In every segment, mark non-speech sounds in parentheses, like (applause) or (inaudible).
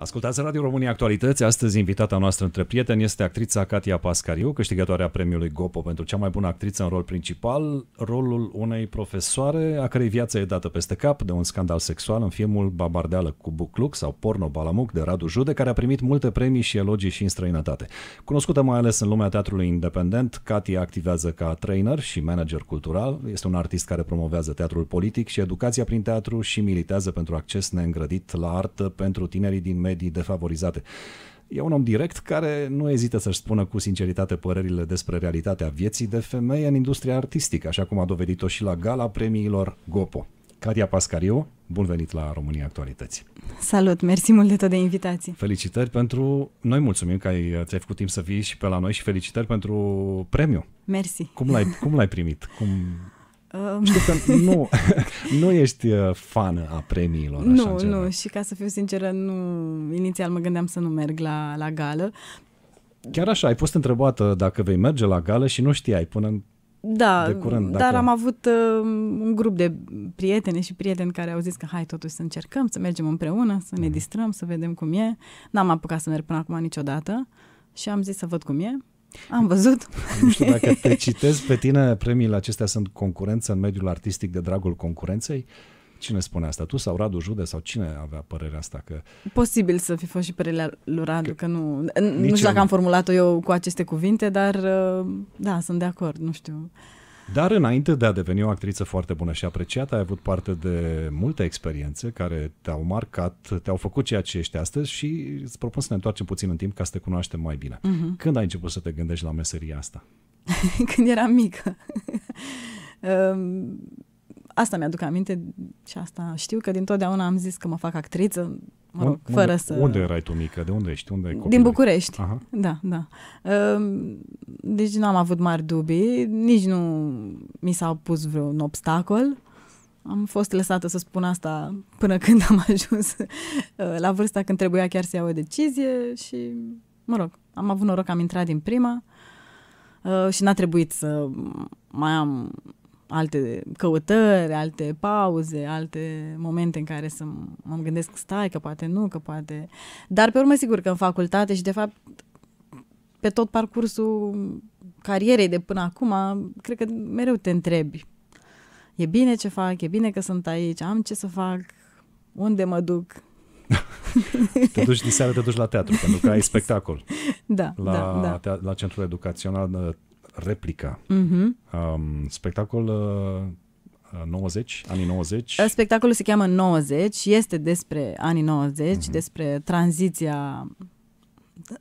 Ascultați Radio România Actualități. Astăzi invitata noastră între prieteni este actrița Katia Pascariu, câștigătoarea premiului Gopo pentru cea mai bună actriță în rol principal, rolul unei profesoare a cărei viață e dată peste cap de un scandal sexual în filmul Babardeală cu Bucluc sau Porno Balamuc de Radu Jude, care a primit multe premii și elogii și în străinătate. Cunoscută mai ales în lumea teatrului independent, Katia activează ca trainer și manager cultural, este un artist care promovează teatrul politic și educația prin teatru și militează pentru acces neîngrădit la artă pentru tinerii din mediul medii defavorizate. E un om direct care nu ezită să-și spună cu sinceritate părerile despre realitatea vieții de femeie în industria artistică, așa cum a dovedit-o și la gala premiilor GOPO. Cadia Pascariu, bun venit la România Actualități. Salut, mersi mult de tot de invitații. Felicitări pentru... Noi mulțumim că ai, ți-ai făcut timp să vii și pe la noi și felicitări pentru premiu. Mersi. Cum l-ai, cum l-ai primit? Cum, Um... Știu că (laughs) nu, (laughs) nu ești uh, fană a premiilor. Așa nu, ceva. nu. Și ca să fiu sinceră, nu, inițial mă gândeam să nu merg la, la gală. Chiar așa, ai fost întrebată dacă vei merge la gală și nu știai până în da, de curând, dacă... dar am avut uh, un grup de prietene și prieteni care au zis că hai totuși să încercăm, să mergem împreună, să ne mhm. distrăm, să vedem cum e. N-am apucat să merg până acum niciodată și am zis să văd cum e am văzut. Nu știu dacă te (laughs) citez pe tine, premiile acestea sunt concurență în mediul artistic de dragul concurenței. Cine spune asta? Tu sau Radu Jude sau cine avea părerea asta? Că... Posibil să fi fost și părerea lui Radu, că, că nu, nu știu dacă am formulat-o eu cu aceste cuvinte, dar uh, da, sunt de acord, nu știu. Dar înainte de a deveni o actriță foarte bună și apreciată, ai avut parte de multe experiențe care te-au marcat, te-au făcut ceea ce ești astăzi și îți propun să ne întoarcem puțin în timp ca să te cunoaștem mai bine. Uh-huh. Când ai început să te gândești la meseria asta? (laughs) Când eram mică. um (laughs) Asta mi-aduc aminte și asta știu că din totdeauna am zis că mă fac actriță, mă rog, unde, fără să... Unde erai tu mică? De unde ești? Unde ai Din București. Aha. Da, da. Ehm, deci nu am avut mari dubii, nici nu mi s-au pus vreun obstacol. Am fost lăsată să spun asta până (laughs) când am ajuns eh, la vârsta când trebuia chiar să iau o decizie și, mă rog, am avut noroc, că am intrat din prima eh, și n-a trebuit să mai am alte căutări, alte pauze, alte momente în care să mă gândesc stai, că poate nu, că poate... Dar pe urmă sigur că în facultate și de fapt pe tot parcursul carierei de până acum, cred că mereu te întrebi. E bine ce fac, e bine că sunt aici, am ce să fac, unde mă duc, (laughs) te duci seară, te duci la teatru, pentru că ai spectacol. Da, la, da, da. Te- la centrul educațional Replica. Mm-hmm. Um, spectacol uh, 90, uh, anii 90. Uh, spectacolul se cheamă 90, este despre anii 90, mm-hmm. despre tranziția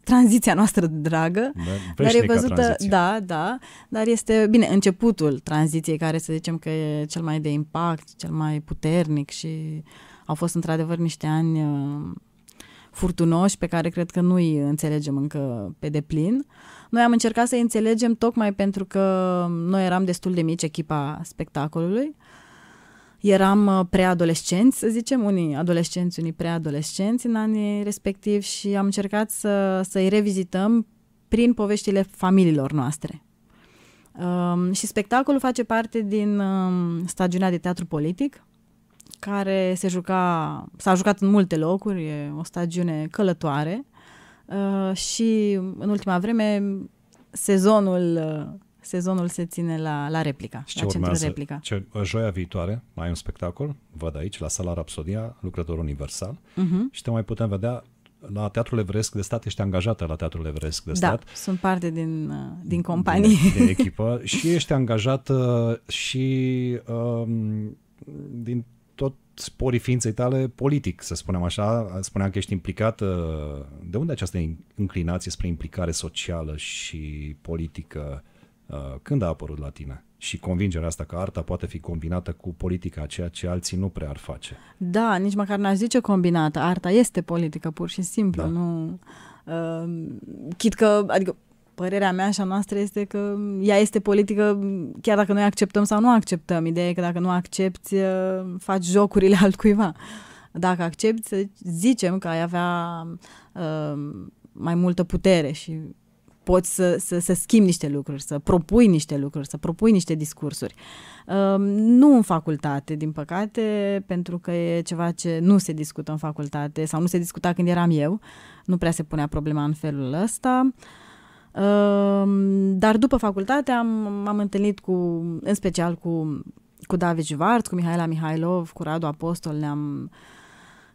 tranziția noastră dragă, da, dar e văzută, tranziția. da, da, dar este, bine, începutul tranziției care să zicem că e cel mai de impact, cel mai puternic și au fost într-adevăr niște ani uh, furtunoși pe care cred că nu îi înțelegem încă pe deplin. Noi am încercat să înțelegem tocmai pentru că noi eram destul de mici echipa spectacolului. Eram uh, preadolescenți, să zicem, unii adolescenți, unii preadolescenți în anii respectivi și am încercat să, să-i revizităm prin poveștile familiilor noastre. Um, și spectacolul face parte din um, stagiunea de teatru politic, care se juca, s-a jucat în multe locuri, e o stagiune călătoare uh, și în ultima vreme sezonul uh, sezonul se ține la, la replica, și ce la urmează, replica. Ce, uh, joia viitoare mai ai un spectacol, văd aici, la sala Rapsodia, lucrător universal uh-huh. și te mai putem vedea la Teatrul Evresc de Stat, ești angajată la Teatrul Evresc de da, Stat. Da, sunt parte uh, din, din companie. Din, din echipă și ești angajată și um, din sporii ființei tale politic, să spunem așa. Spuneam că ești implicat. Uh, de unde această inclinație spre implicare socială și politică? Uh, când a apărut la tine? și convingerea asta că arta poate fi combinată cu politica, ceea ce alții nu prea ar face. Da, nici măcar n-aș zice combinată. Arta este politică, pur și simplu. Da. Nu, uh, chit că, adică, părerea mea și a noastră este că ea este politică chiar dacă noi acceptăm sau nu acceptăm. Ideea e că dacă nu accepti, ă, faci jocurile (laughs) altcuiva. Dacă accepti, zicem că ai avea uh, mai multă putere și poți să, să, să schimbi niște lucruri, să propui niște lucruri, să propui niște discursuri. Uh, nu în facultate, din păcate, pentru că e ceva ce nu se discută în facultate sau nu se discuta când eram eu. Nu prea se punea problema în felul ăsta. Uh, dar după facultate am, m-am întâlnit cu, în special cu, cu David Jvarț, cu Mihaela Mihailov, cu Radu Apostol, ne-am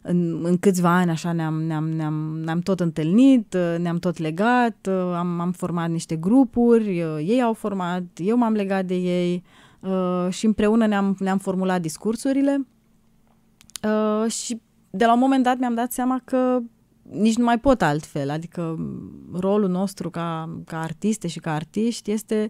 în, în câțiva ani așa ne-am, ne-am, ne-am, ne-am tot întâlnit, ne-am tot legat, am, am format niște grupuri, ei au format, eu m-am legat de ei uh, și împreună ne-am, ne-am formulat discursurile uh, și de la un moment dat mi-am dat seama că nici nu mai pot altfel. Adică rolul nostru ca, ca artiste și ca artiști este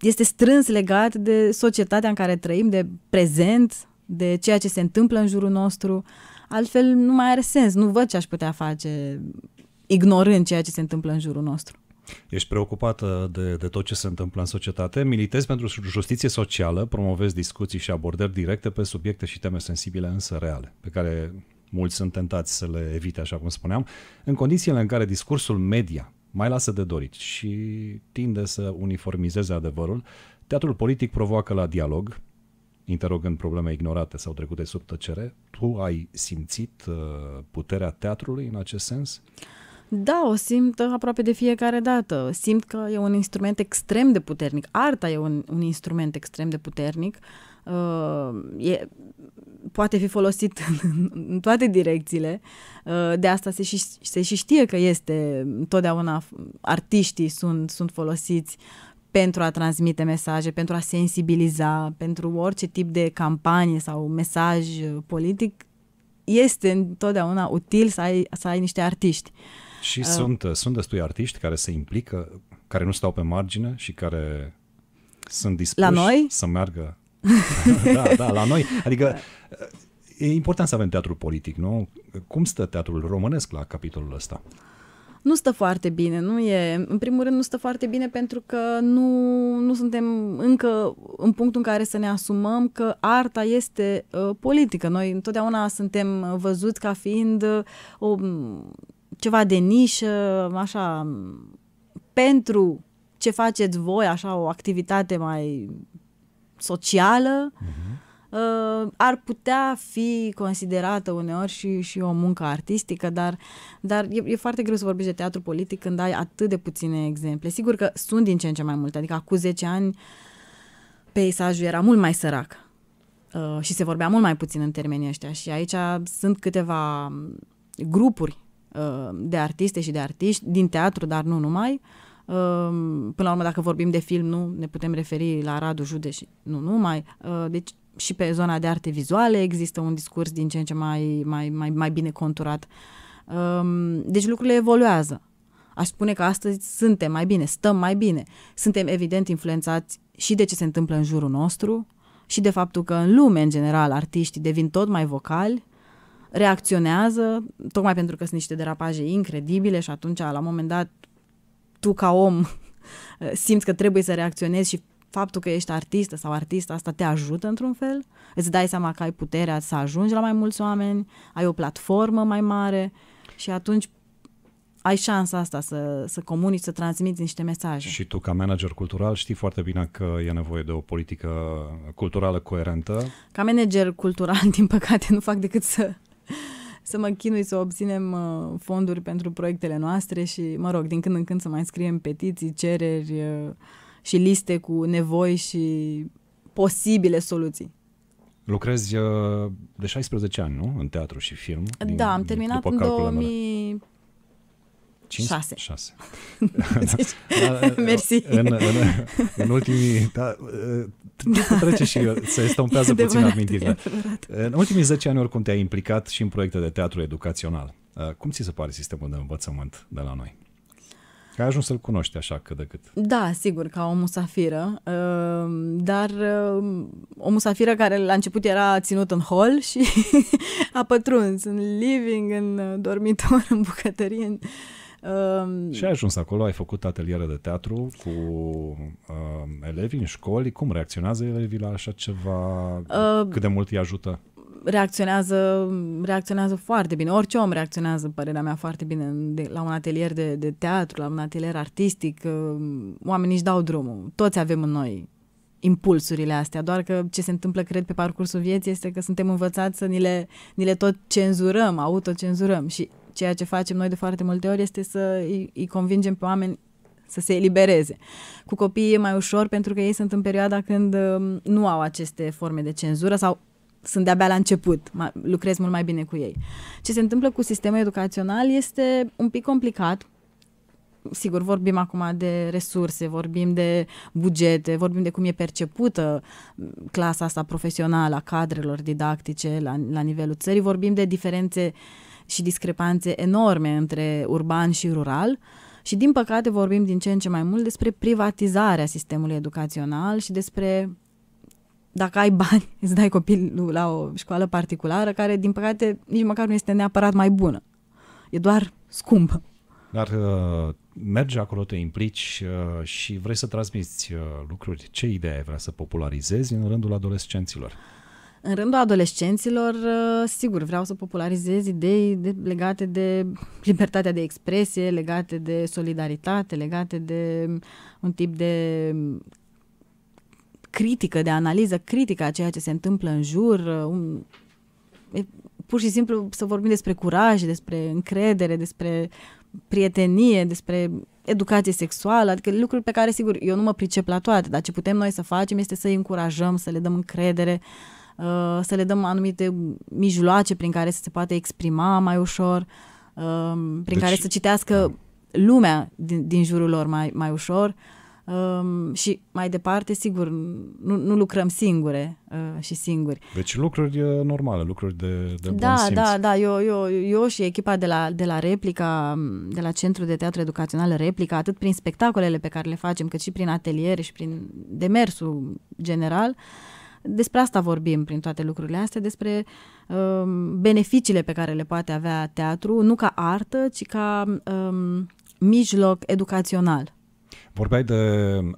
este strâns legat de societatea în care trăim, de prezent, de ceea ce se întâmplă în jurul nostru. Altfel nu mai are sens, nu văd ce aș putea face ignorând ceea ce se întâmplă în jurul nostru. Ești preocupată de, de tot ce se întâmplă în societate, militezi pentru justiție socială, promovezi discuții și abordări directe pe subiecte și teme sensibile, însă reale, pe care mulți sunt tentați să le evite, așa cum spuneam, în condițiile în care discursul media mai lasă de dorit și tinde să uniformizeze adevărul, teatrul politic provoacă la dialog, interogând probleme ignorate sau trecute sub tăcere. Tu ai simțit uh, puterea teatrului în acest sens? Da, o simt aproape de fiecare dată. Simt că e un instrument extrem de puternic. Arta e un, un instrument extrem de puternic. Uh, e, poate fi folosit (laughs) în, toate direcțiile. Uh, de asta se și, se și știe că este totdeauna artiștii sunt, sunt folosiți pentru a transmite mesaje, pentru a sensibiliza, pentru orice tip de campanie sau mesaj politic, este întotdeauna util să ai, să ai niște artiști. Și uh, sunt, sunt destui artiști care se implică, care nu stau pe margine și care sunt dispuși la noi? să meargă (laughs) da, da, la noi. Adică da. e important să avem teatru politic, nu? Cum stă teatrul românesc la capitolul ăsta? Nu stă foarte bine, nu e. În primul rând nu stă foarte bine pentru că nu, nu suntem încă în punctul în care să ne asumăm că arta este uh, politică. Noi întotdeauna suntem văzuți ca fiind uh, o, ceva de nișă, așa, pentru ce faceți voi, așa, o activitate mai socială, uh-huh. Uh, ar putea fi considerată uneori și, și o muncă artistică, dar, dar e, e foarte greu să vorbești de teatru politic când ai atât de puține exemple. Sigur că sunt din ce în ce mai multe, adică acum 10 ani peisajul era mult mai sărac uh, și se vorbea mult mai puțin în termenii ăștia și aici sunt câteva grupuri uh, de artiste și de artiști din teatru, dar nu numai, uh, Ehm, până la urmă, dacă vorbim de film, nu ne putem referi la Radu și nu numai. Ehm, deci, și pe zona de arte vizuale există un discurs din ce în ce mai, mai, mai, mai bine conturat. Ehm, deci lucrurile evoluează. Aș spune că astăzi suntem mai bine, stăm mai bine. Suntem evident influențați și de ce se întâmplă în jurul nostru și de faptul că în lume, în general, artiștii devin tot mai vocali, reacționează, tocmai pentru că sunt niște derapaje incredibile și atunci, la un moment dat, tu ca om (laughs) simți că trebuie să reacționezi și faptul că ești artistă sau artist, asta te ajută într-un fel? Îți dai seama că ai puterea să ajungi la mai mulți oameni, ai o platformă mai mare și atunci ai șansa asta să, să comunici, să transmiți niște mesaje. Și tu, ca manager cultural, știi foarte bine că e nevoie de o politică culturală coerentă. Ca manager cultural, (laughs) din păcate, nu fac decât să să mă chinui să obținem uh, fonduri pentru proiectele noastre și, mă rog, din când în când să mai scriem petiții, cereri uh, și liste cu nevoi și posibile soluții. Lucrezi uh, de 16 ani, nu? În teatru și film. Da, din, da, am terminat în 2000... 5? 6. 6. da. Mersi. În, în, în ultimii... Da, timpul (laughs) da. trece și se stompează estompează puțin amintirile. În ultimii 10 ani, oricum, te-ai implicat și în proiecte de teatru educațional. Uh, cum ți se pare sistemul de învățământ de la noi? Că ai ajuns să-l cunoști așa cât de cât. Da, sigur, ca o musafiră, uh, dar uh, o musafiră care la început era ținut în hol și (laughs) a pătruns în living, în dormitor, (laughs) în bucătărie, Um... Și ai ajuns acolo, ai făcut ateliere de teatru cu uh, elevii în școli. Cum reacționează elevii la așa ceva? Uh... Cât de mult îi ajută? reacționează, reacționează foarte bine. Orice om reacționează, părerea mea, foarte bine de, la un atelier de, de teatru, la un atelier artistic. Oamenii își dau drumul. Toți avem în noi impulsurile astea, doar că ce se întâmplă, cred, pe parcursul vieții este că suntem învățați să ni le, ni le tot cenzurăm, autocenzurăm și ceea ce facem noi de foarte multe ori este să îi, convingem pe oameni să se elibereze. Cu copiii e mai ușor pentru că ei sunt în perioada când um, nu au aceste forme de cenzură sau sunt de-abia la început, lucrez mult mai bine cu ei. Ce se întâmplă cu sistemul educațional este un pic complicat. Sigur, vorbim acum de resurse, vorbim de bugete, vorbim de cum e percepută mm, clasa asta profesională a cadrelor didactice la, la nivelul țării, vorbim de diferențe uh, și discrepanțe enorme între urban și rural. Și din păcate vorbim din ce în ce mai mult despre privatizarea sistemului educațional și despre dacă ai bani, (laughs) îți dai copilul la o școală particulară care, din păcate, nici măcar nu este neapărat mai bună. E doar scumpă. Dar uh, mergi acolo, te implici uh, și vrei să transmiți uh, lucruri. Ce idee vrea să popularizezi în rândul adolescenților? Uh, în rândul adolescenților, uh, sigur, vreau să popularizez idei de, legate de libertatea de expresie, legate de solidaritate, legate de un tip de critică, de analiză critică a ceea ce se întâmplă în jur, uh, un, pur și simplu să vorbim despre curaj, despre încredere, despre prietenie, despre educație sexuală, adică lucruri pe care, sigur, eu nu mă pricep la toate, dar ce putem noi să facem este să-i încurajăm, să le dăm încredere, uh, Uh, să le dăm anumite mijloace prin care să se poate exprima mai ușor, um, prin deci, care să citească lumea din, din jurul lor mai, mai ușor. Um, și mai departe, sigur, nu, nu lucrăm singure uh, și singuri. Deci lucruri normale, lucruri de, de da, bun simț. Da, da, eu, eu, eu și echipa de la, de la Replica, de la Centrul de Teatru Educațional Replica, atât prin spectacolele pe care le facem, cât și prin ateliere și prin demersul general, uh, despre asta vorbim prin toate lucrurile astea, despre um, beneficiile pe care le poate avea teatru, nu ca artă, ci ca um, mijloc educațional. Vorbeai de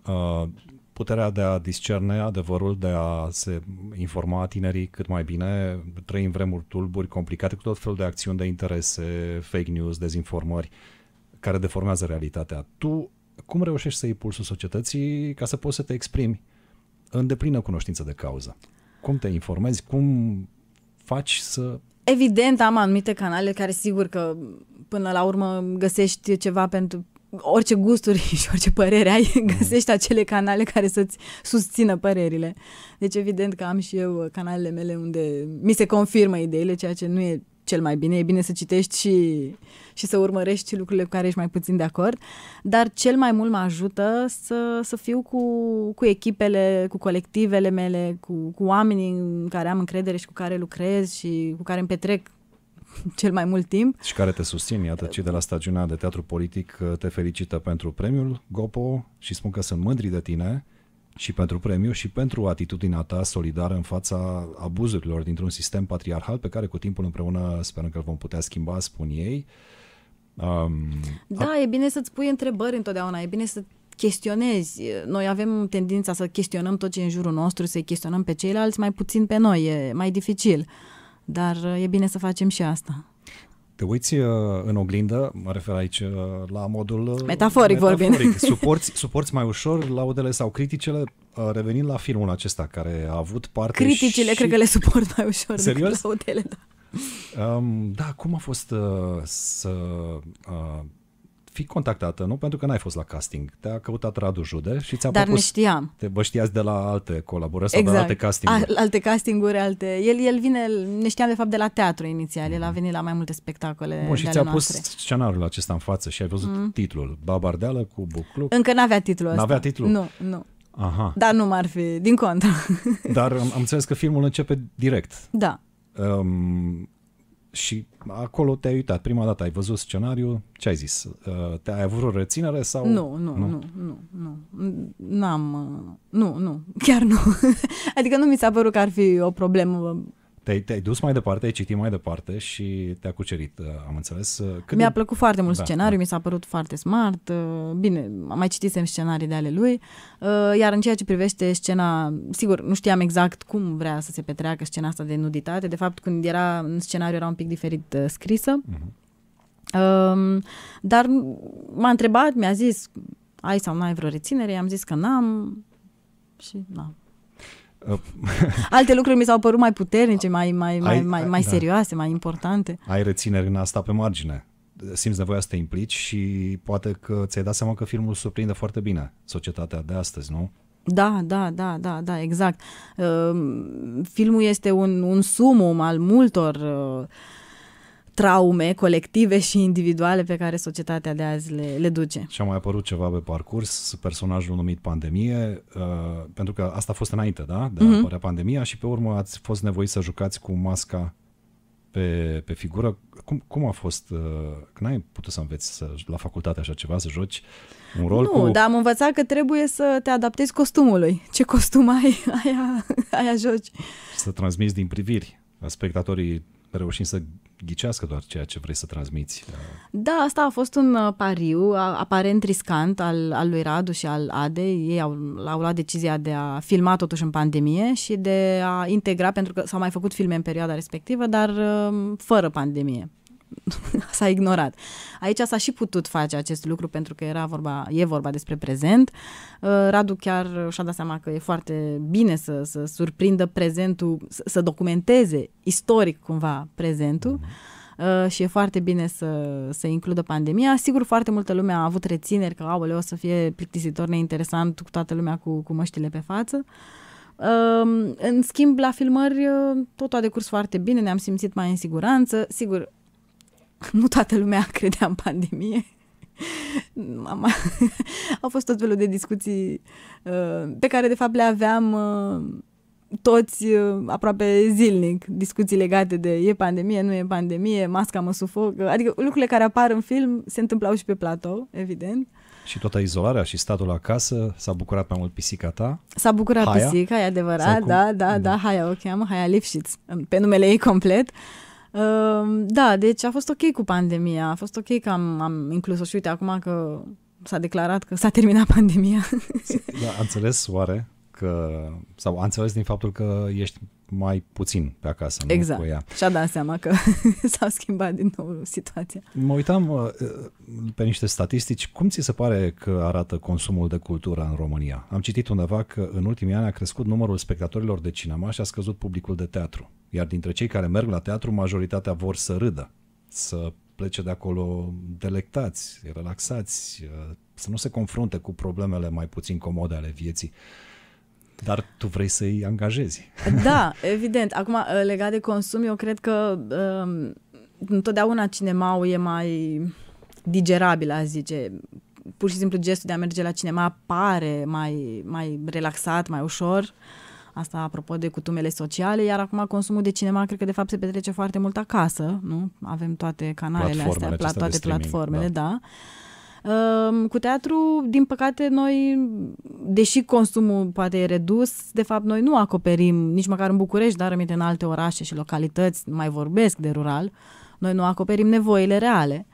uh, puterea de a discerne adevărul, de a se informa tinerii cât mai bine. Trăim vremuri tulburi, complicate, cu tot felul de acțiuni de interese, fake news, dezinformări, care deformează realitatea. Tu cum reușești să iei pulsul societății ca să poți să te exprimi în deplină cunoștință de cauză. Cum te informezi? Cum faci să... Evident, am anumite canale care sigur că până la urmă găsești ceva pentru orice gusturi (laughs) și orice părere ai, mhm. găsești acele canale care să-ți susțină părerile. Deci evident că am și eu canalele mele unde mi se confirmă ideile, ceea ce nu e cel mai bine, e bine să citești și, și să urmărești și lucrurile cu care ești mai puțin de acord, dar cel mai mult mă ajută să, să fiu cu, cu echipele, cu colectivele mele, cu, cu oamenii în care am încredere și cu care lucrez și cu care îmi petrec (laughs) cel mai mult timp. Și care te susțin, iată, cei de la stațiunea de teatru politic uh, te felicită pentru premiul GOPO și spun că sunt mândri de tine și pentru premiu și pentru atitudinea ta solidară în fața abuzurilor dintr-un sistem patriarhal pe care cu timpul împreună sperăm că îl vom putea schimba, spun ei. Um, da, a... e bine să-ți pui întrebări întotdeauna, e bine să chestionezi. Noi avem tendința să chestionăm tot ce e în jurul nostru, să-i chestionăm pe ceilalți, mai puțin pe noi, e mai dificil. Dar e bine să facem și asta te uiți uh, în oglindă, mă refer aici uh, la modul... Uh, metaforic, metaforic vorbind. (laughs) Suporți, suporți mai ușor laudele sau criticele, revenind la filmul acesta care a avut parte Criticile și... cred că le suport mai ușor Serios? decât laudele, da. Um, da, cum a fost uh, să uh, fi contactată, nu? Pentru că n-ai fost la casting. Te-a căutat Radu Jude și ți-a Dar propus... ne știam. Te, bă, știați de la alte colaborări exact. sau de la exact. alte castinguri. A, alte castinguri, alte... El, el vine, ne știam de fapt de la teatru inițial. El a mm. venit la mai multe spectacole Bun, și ți-a pus noastre. scenariul acesta în față și ai văzut mm. titlul. Babardeală cu bucluc. Încă n-avea titlul ăsta. N-avea titlul? Nu, nu. Aha. Dar nu m-ar fi, din contră. Dar am, am înțeles că filmul începe direct. Da. Um, și acolo te-ai uitat, prima dată ai văzut scenariul, ce ai zis? Uh, te-ai avut o reținere sau... Nu, nu, nu, nu, nu, nu, n-am, uh, nu, nu, chiar nu. (laughs) adică nu mi s-a părut că ar fi o problemă te-ai, te-ai dus mai departe, ai citit mai departe și te-a cucerit, uh, am înțeles. Uh, cât Mi-a plăcut foarte mult da, scenariul, da. mi s-a părut foarte smart, uh, bine, am mai citisem scenarii de ale lui, iar în ceea ce privește scena, sigur, nu știam exact cum vrea să se petreacă scena asta de nuditate, de fapt când era în scenariu era un pic diferit scrisă, uh-huh. dar m-a întrebat, mi-a zis, ai sau nu ai vreo reținere? I-am zis că n-am și n-am. (laughs) Alte lucruri mi s-au părut mai puternice, mai, mai, ai, mai, mai, mai da. serioase, mai importante. Ai rețineri în asta pe margine. Simți nevoia să te implici și poate că ți-ai dat seama că filmul surprinde foarte bine societatea de astăzi, nu? Da, da, da, da, da, exact. Uh, filmul este un, un sumum al multor uh, traume colective și individuale pe care societatea de azi le, le duce. Și a mai apărut ceva pe parcurs, personajul numit pandemie, uh, pentru că asta a fost înainte, da? De a apărea uh-huh. pandemia și pe urmă ați fost nevoiți să jucați cu masca pe, pe figură. Cum, cum a fost? Uh, că n-ai putut să înveți să, la facultate așa ceva, să joci un rol Nu, cu... dar am învățat că trebuie să te adaptezi costumului. Ce costum ai, aia, aia joci. Să transmiți din priviri. Spectatorii reușind să ghicească doar ceea ce vrei să transmiți. Da, da asta a fost un uh, pariu aparent riscant al, al lui Radu și al Ade. Ei au, au luat decizia de a filma totuși în pandemie și de a integra, pentru că s-au mai făcut filme în perioada respectivă, dar uh, fără pandemie. (laughs) s-a ignorat. Aici s-a și putut face acest lucru pentru că era vorba, e vorba despre prezent. Uh, Radu chiar și-a dat seama că e foarte bine să, să surprindă prezentul, să documenteze istoric cumva prezentul. Mhm. Uh, și e foarte bine să, să includă pandemia. Sigur, foarte multă lume a avut rețineri că, aoleu, o să fie plictisitor, neinteresant, cu toată lumea cu, cu măștile pe față. Um, în schimb, la filmări uh, totul a decurs foarte bine, ne-am simțit mai în siguranță. Sigur, (laughs) nu toată lumea credea în pandemie. Mama. (laughs) Au fost tot felul de discuții uh, pe care de fapt le aveam uh, toți uh, aproape zilnic, discuții legate de e pandemie, nu e pandemie, masca mă sufoc. adică lucrurile care apar în film se întâmplau și pe platou, evident. Și toată izolarea și statul acasă, s-a bucurat mai mult pisica ta? S-a bucurat haia? pisica, e adevărat, da, da, da, da, Haia o cheamă, Haia Lifshitz, pe numele ei complet. Uh, Ehm, da, deci a fost ok cu pandemia, a fost ok că am, am inclus-o și uite acum că s-a declarat că s-a terminat (laughs) pandemia. Da, am înțeles oare că, sau am înțeles din faptul că ești mai puțin pe acasă, exact. nu cu ea. și-a dat seama că (laughs) s-a schimbat din nou situația. Mă uitam uh, uh, pe niște statistici. Cum ți se pare că arată consumul de cultură în România? Am citit undeva că în ultimii ani a crescut numărul spectatorilor de cinema și a scăzut publicul de teatru. Iar dintre cei care merg la teatru, majoritatea vor să râdă, să plece de acolo delectați, relaxați, uh, să nu se confrunte cu problemele mai puțin comode ale vieții. Dar tu vrei să-i angajezi. Da, evident. Acum, ă, legat de consum, eu cred că uh, întotdeauna cinemaul e mai digerabil, a zice. Pur și simplu gestul de a merge la cinema pare mai, mai relaxat, mai ușor. Asta apropo de cutumele sociale, iar acum consumul de cinema cred că de fapt se petrece foarte mult acasă, nu? Avem toate canalele astea, toate platformele, da. da. Ehm, cu teatru, din păcate, noi, deși consumul poate e redus, de fapt noi nu acoperim, nici măcar în București, dar aminte în alte orașe și localități, nu mai vorbesc de rural, noi nu acoperim nevoile reale.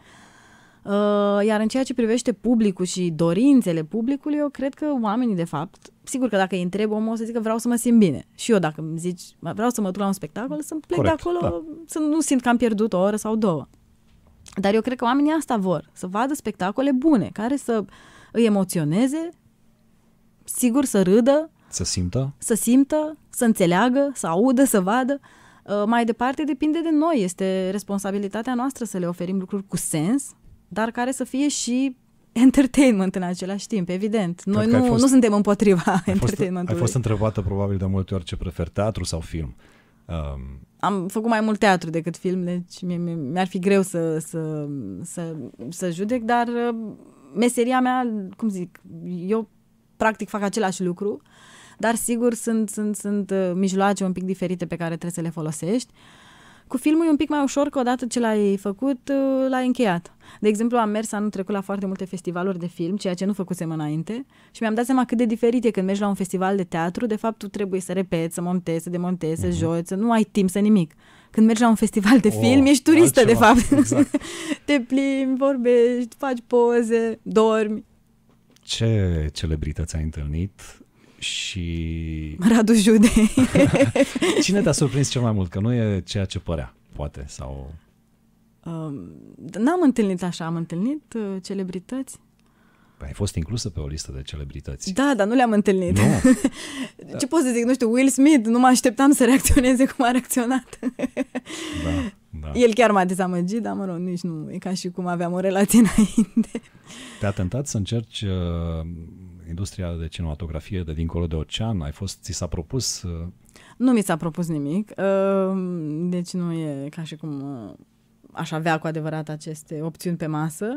Ehm, iar în ceea ce privește publicul și dorințele publicului, eu cred că oamenii, de fapt, sigur că dacă îi întreb omul, o să zică vreau să mă simt bine. Și eu dacă îmi zici vreau să mă duc la un spectacol, să plec Corect, de acolo, da. să nu simt că am pierdut o oră sau două. Dar eu cred că oamenii asta vor, să vadă spectacole bune, care să îi emoționeze, sigur să râdă, să simtă, să simtă, să înțeleagă, să audă, să vadă. Uh, mai departe depinde de noi, este responsabilitatea noastră să le oferim lucruri cu sens, dar care să fie și (laughs) entertainment în același timp, evident. Noi nu, fost, nu suntem împotriva ai (laughs) entertainmentului. ai fost întrebată probabil de multe ori ce preferi, teatru sau film. Um, am făcut mai mult teatru decât film, deci mi-ar fi greu să, să, să, să judec, dar uh, meseria mea, cum zic, eu practic fac același lucru, dar sigur sunt, sunt, sunt uh, mijloace un pic diferite pe care trebuie să le folosești. Uh, cu filmul e un pic mai ușor că odată ce l-ai făcut, uh, l-ai încheiat. De exemplu, am mers anul trecut la foarte multe festivaluri de film, ceea ce nu făcusem înainte, și mi-am dat seama cât de diferit e când mergi la un festival de teatru. De fapt, tu trebuie să repeți, să montezi, să demontezi, să mhm. joci, să nu ai timp să nimic. Când mergi la un festival de oh, film, oh, ești turistă, altceva. de fapt. Exact. (laughs) Te plimbi, vorbești, faci poze, dormi. Ce celebrități ai întâlnit și... Radu Jude. (laughs) Cine te-a surprins cel mai mult? Că nu e ceea ce părea, poate, sau... Um, n-am întâlnit așa, am întâlnit uh, celebrități. Păi ai fost inclusă pe o listă de celebrități. Da, dar nu le-am întâlnit. Nu. Da. (laughs) Ce pot să zic? Nu știu, Will Smith, nu mă așteptam să reacționeze cum a reacționat. (laughs) Da, da. El chiar m-a dezamăgit, dar mă rog, nici nu e ca și cum aveam o relație înainte. Te-a tentat să încerci uh, industria de cinematografie de dincolo de ocean? Ai fost, ți s-a propus? Uh, nu mi s-a propus nimic, um, deci nu e ca și cum uh, aș avea cu adevărat aceste opțiuni pe masă.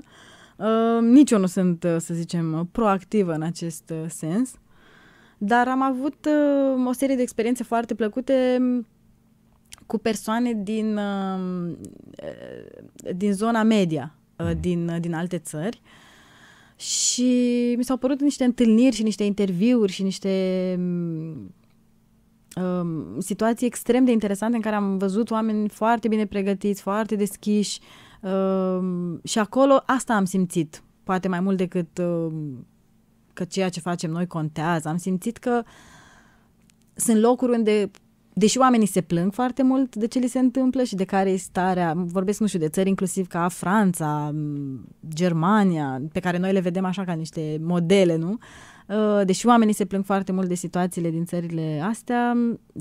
Um, nici eu nu sunt, uh, să zicem, proactivă în acest sens, dar am avut o serie de experiențe foarte plăcute um, cu persoane din, din zona media, mm. din, din alte țări. Uh, și mi s-au părut niște întâlniri și niște interviuri și niște um, situații extrem de interesante în care am văzut oameni foarte bine pregătiți, foarte deschiși um, și acolo asta am simțit, poate mai mult decât um, că ceea ce facem noi contează. Am simțit că sunt locuri unde deși oamenii se plâng foarte mult de ce li se întâmplă și de care e starea, vorbesc, nu știu, de țări inclusiv ca Franța, Germania, pe care noi le vedem așa ca niște modele, nu? Uh, deși oamenii se plâng foarte mult de situațiile din țările astea,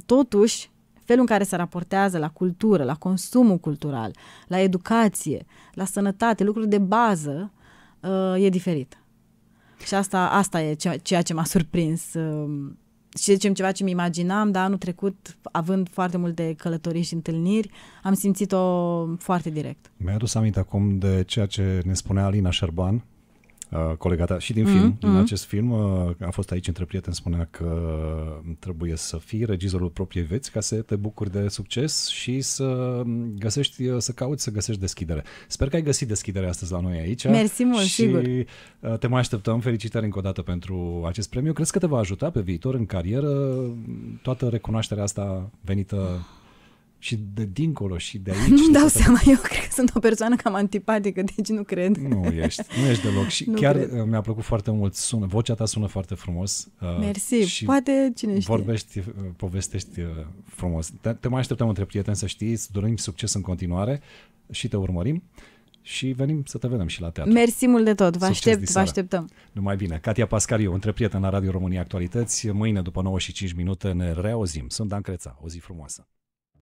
totuși, felul în care se raportează la cultură, la consumul cultural, la educație, la sănătate, lucruri de bază, uh, e diferit. Și asta, asta e ceea ce m-a surprins uh, și zicem ceva ce mi imaginam, dar anul trecut, având foarte multe călătorii și întâlniri, am simțit-o foarte direct. Mi-a adus aminte acum de ceea ce ne spunea Alina Șerban, Uh, colega ta și din film, mm-hmm. din mm-hmm. acest film, uh, a fost aici între prieteni, spunea că mm, trebuie să fii regizorul propriei veți ca să te bucuri de succes și să mm, găsești, uh, să cauți să găsești deschidere. Sper că ai găsit deschidere astăzi la noi aici. Mersi mult, și sigur. te mai așteptăm. Felicitări încă o dată pentru acest premiu. Crezi că te va ajuta pe viitor în carieră mm, toată recunoașterea asta venită și de dincolo și de aici. Nu-mi dau seama, eu cred că sunt o persoană cam antipatică, deci nu cred. Nu ești, nu ești deloc și (laughs) nu chiar cred. Uh, mi-a plăcut foarte mult, sună, vocea ta sună foarte frumos. Uh, Mersi, și poate cine știe. Vorbești, uh, povestești frumos. Te, te mai așteptăm între prieteni să știi, să dorim succes în continuare și te urmărim și venim să te vedem și la teatru. Mersi mult de tot, vă Succes aștept, vă așteptăm. Numai bine. Catia Pascariu, între prieteni la Radio România Actualități. Mâine după 95 și minute ne reauzim. Sunt Dan Creța, o zi frumoasă.